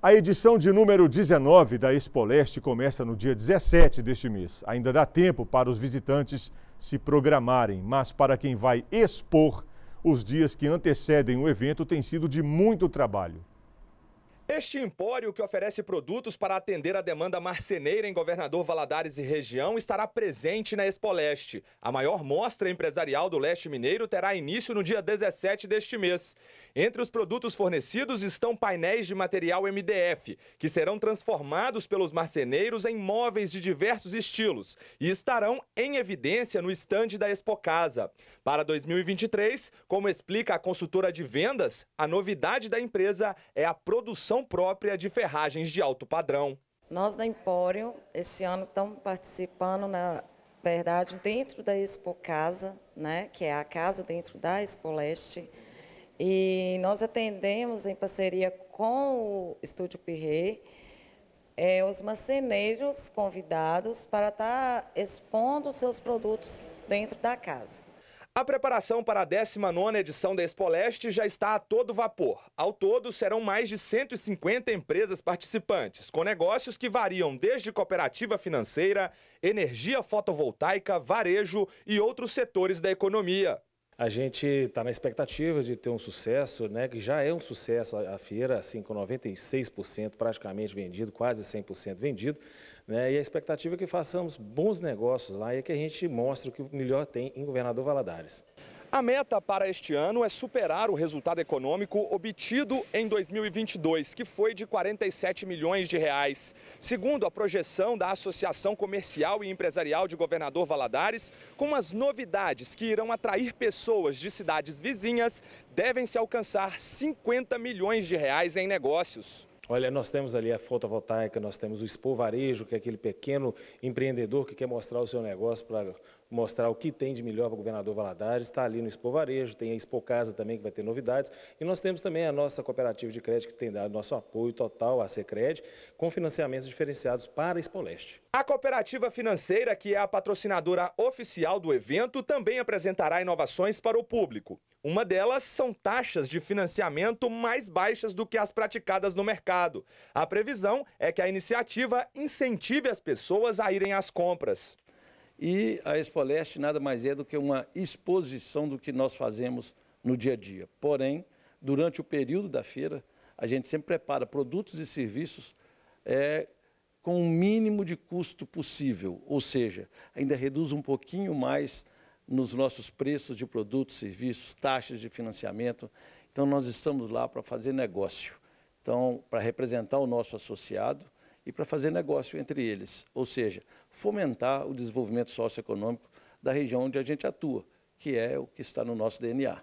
A edição de número 19 da Leste começa no dia 17 deste mês. Ainda dá tempo para os visitantes se programarem, mas para quem vai expor, os dias que antecedem o evento têm sido de muito trabalho. Este empório, que oferece produtos para atender a demanda marceneira em Governador Valadares e região, estará presente na Expo Leste. A maior mostra empresarial do leste mineiro terá início no dia 17 deste mês. Entre os produtos fornecidos estão painéis de material MDF, que serão transformados pelos marceneiros em móveis de diversos estilos e estarão em evidência no estande da Expo Casa. Para 2023, como explica a consultora de vendas, a novidade da empresa é a produção produção própria de ferragens de alto padrão. Nós da Empório, este ano, estamos participando, na verdade, dentro da Expo Casa, né, que é a casa dentro da Expo Leste, e nós atendemos em parceria com o Estúdio Pirré é, os marceneiros convidados para estar tá expondo seus produtos dentro da casa. A preparação para a 19 edição da Expoleste já está a todo vapor. Ao todo, serão mais de 150 empresas participantes, com negócios que variam desde cooperativa financeira, energia fotovoltaica, varejo e outros setores da economia. A gente está na expectativa de ter um sucesso, né, que já é um sucesso a, a feira, assim, com 96% praticamente vendido, quase 100% vendido, né, e a expectativa é que façamos bons negócios lá e é que a gente mostre o que melhor tem em Governador Valadares. A meta para este ano é superar o resultado econômico obtido em 2022, que foi de 47 milhões de reais. Segundo a projeção da Associação Comercial e Empresarial de Governador Valadares, com as novidades que irão atrair pessoas de cidades vizinhas, devem-se alcançar 50 milhões de reais em negócios. Olha, nós temos ali a fotovoltaica, nós temos o expovarejo, que é aquele pequeno empreendedor que quer mostrar o seu negócio para mostrar o que tem de melhor para o governador Valadares, está ali no Expo Varejo, tem a Expo Casa também que vai ter novidades, e nós temos também a nossa cooperativa de crédito que tem dado nosso apoio total à Secred, com financiamentos diferenciados para a Expo Leste. A cooperativa financeira, que é a patrocinadora oficial do evento, também apresentará inovações para o público. Uma delas são taxas de financiamento mais baixas do que as praticadas no mercado. A previsão é que a iniciativa incentive as pessoas a irem às compras. E a Expoleste nada mais é do que uma exposição do que nós fazemos no dia a dia. Porém, durante o período da feira, a gente sempre prepara produtos e serviços é, com o mínimo de custo possível, ou seja, ainda reduz um pouquinho mais nos nossos preços de produtos, serviços, taxas de financiamento. Então, nós estamos lá para fazer negócio. Então, para representar o nosso associado, e para fazer negócio entre eles, ou seja, fomentar o desenvolvimento socioeconômico da região onde a gente atua, que é o que está no nosso DNA.